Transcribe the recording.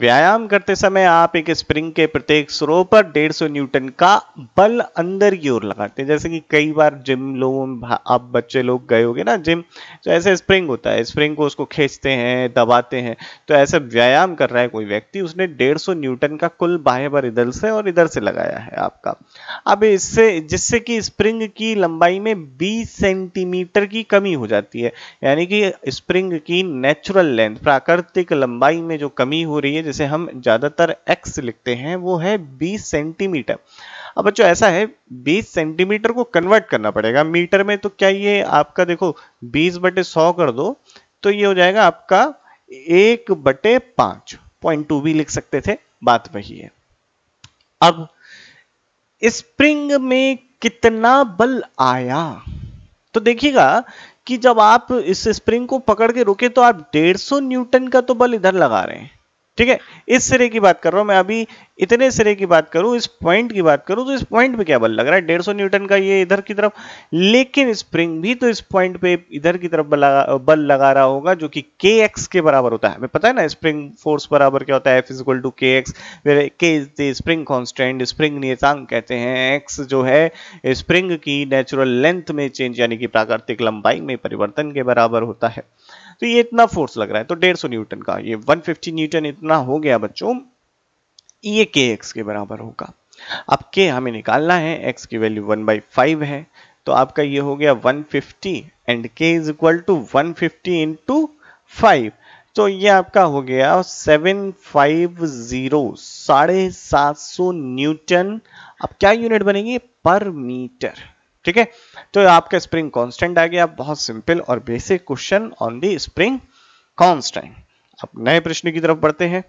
व्यायाम करते समय आप एक स्प्रिंग के प्रत्येक स्रो पर 150 न्यूटन का बल अंदर की ओर लगाते हैं जैसे कि कई बार जिम लोगों में आप बच्चे लोग गए होंगे ना जिम तो ऐसे स्प्रिंग होता है स्प्रिंग को उसको खींचते हैं दबाते हैं तो ऐसे व्यायाम कर रहा है कोई व्यक्ति उसने 150 न्यूटन का कुल बाहे पर इधर से और इधर से लगाया है आपका अब इससे जिससे कि स्प्रिंग की लंबाई में बीस सेंटीमीटर की कमी हो जाती है यानी कि स्प्रिंग की नेचुरल लेंथ प्राकृतिक लंबाई में जो कमी हो रही है जिसे हम ज़्यादातर x लिखते हैं वो है 20 सेंटीमीटर अब बच्चों ऐसा है 20 सेंटीमीटर को कन्वर्ट करना पड़ेगा मीटर में तो क्या ये आपका देखो 20 बटे सौ कर दो तो ये हो जाएगा आपका एक बटे पांच पॉइंट टू भी लिख सकते थे बात वही है अब स्प्रिंग में कितना बल आया तो देखिएगा कि जब आप इस स्प्रिंग को पकड़ के रोके तो आप 150 न्यूटन का तो बल इधर लगा रहे हैं ठीक है इस सिरे की बात कर रहा हूं मैं अभी इतने सिरे की बात करूं इस पॉइंट की बात करूं तो इस पॉइंट पे क्या बल लग रहा है 150 न्यूटन का ये इधर की तरफ लेकिन स्प्रिंग भी तो इस पॉइंट पे इधर की तरफ बल लगा रहा होगा जो कि के एक्स के बराबर होता है हमें पता है ना स्प्रिंग फोर्स बराबर क्या होता है F equal to k x k is the spring constant spring नियतांग कहते हैं एक्स जो है स्प्रिंग की नेचुरल लेंथ में चेंज यानी कि प्राकृतिक लंबाई में परिवर्तन के बराबर होता है तो ये इतना फोर्स लग रहा है तो 150 न्यूटन का ये 150 न्यूटन इतना हो गया बच्चों ये के एक्स के बराबर होगा अब के हमें निकालना है एक्स की वैल्यू वन बाई फाइव है तो आपका ये हो गया 150 and k is equal to one fifty into five तो ये आपका हो गया सेवन फाइव जीरो साढ़े सात सौ न्यूटन अब क्या यूनिट बनेगी पर मीटर ठीक है तो आपका स्प्रिंग कांस्टेंट आ गया बहुत सिंपल और basic question on the spring constant अब नए प्रश्न की तरफ बढ़ते हैं